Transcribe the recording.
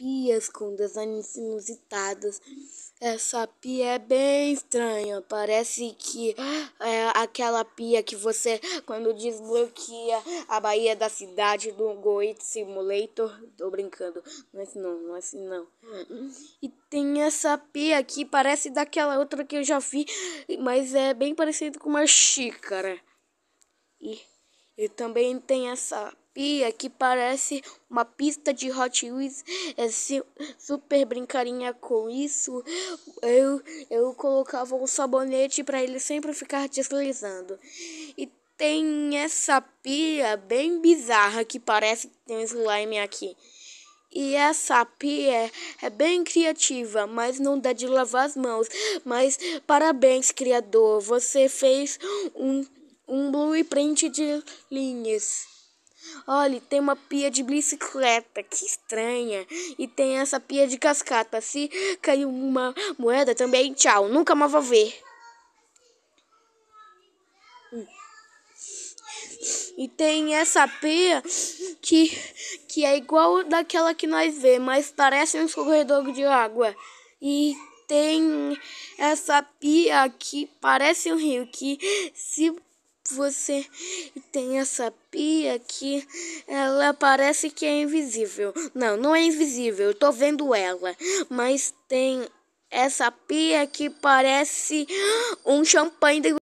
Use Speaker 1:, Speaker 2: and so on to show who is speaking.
Speaker 1: pias com designs inusitados. Essa pia é bem estranha. Parece que é aquela pia que você, quando desbloqueia a Bahia da cidade do Goit Simulator. Tô brincando. Não é assim não, não é assim não. E tem essa pia aqui, parece daquela outra que eu já vi, mas é bem parecido com uma xícara. E, e também tem essa fotografia que parece uma pista de Hot Wheels. É, super brincarinha com isso. Eu, eu colocava um sabonete para ele sempre ficar deslizando. E tem essa pia bem bizarra que parece que tem um slime aqui. E essa pia é bem criativa, mas não dá de lavar as mãos. Mas parabéns, criador, você fez um, um blueprint de linhas. Olha, tem uma pia de bicicleta, que estranha. E tem essa pia de cascata. Se caiu uma moeda também, tchau. Nunca mais vou ver. E tem essa pia que, que é igual daquela que nós vê, mas parece um escorredor de água. E tem essa pia que parece um rio, que se você tem essa pia que ela parece que é invisível. Não, não é invisível, eu tô vendo ela. Mas tem essa pia que parece um champanhe de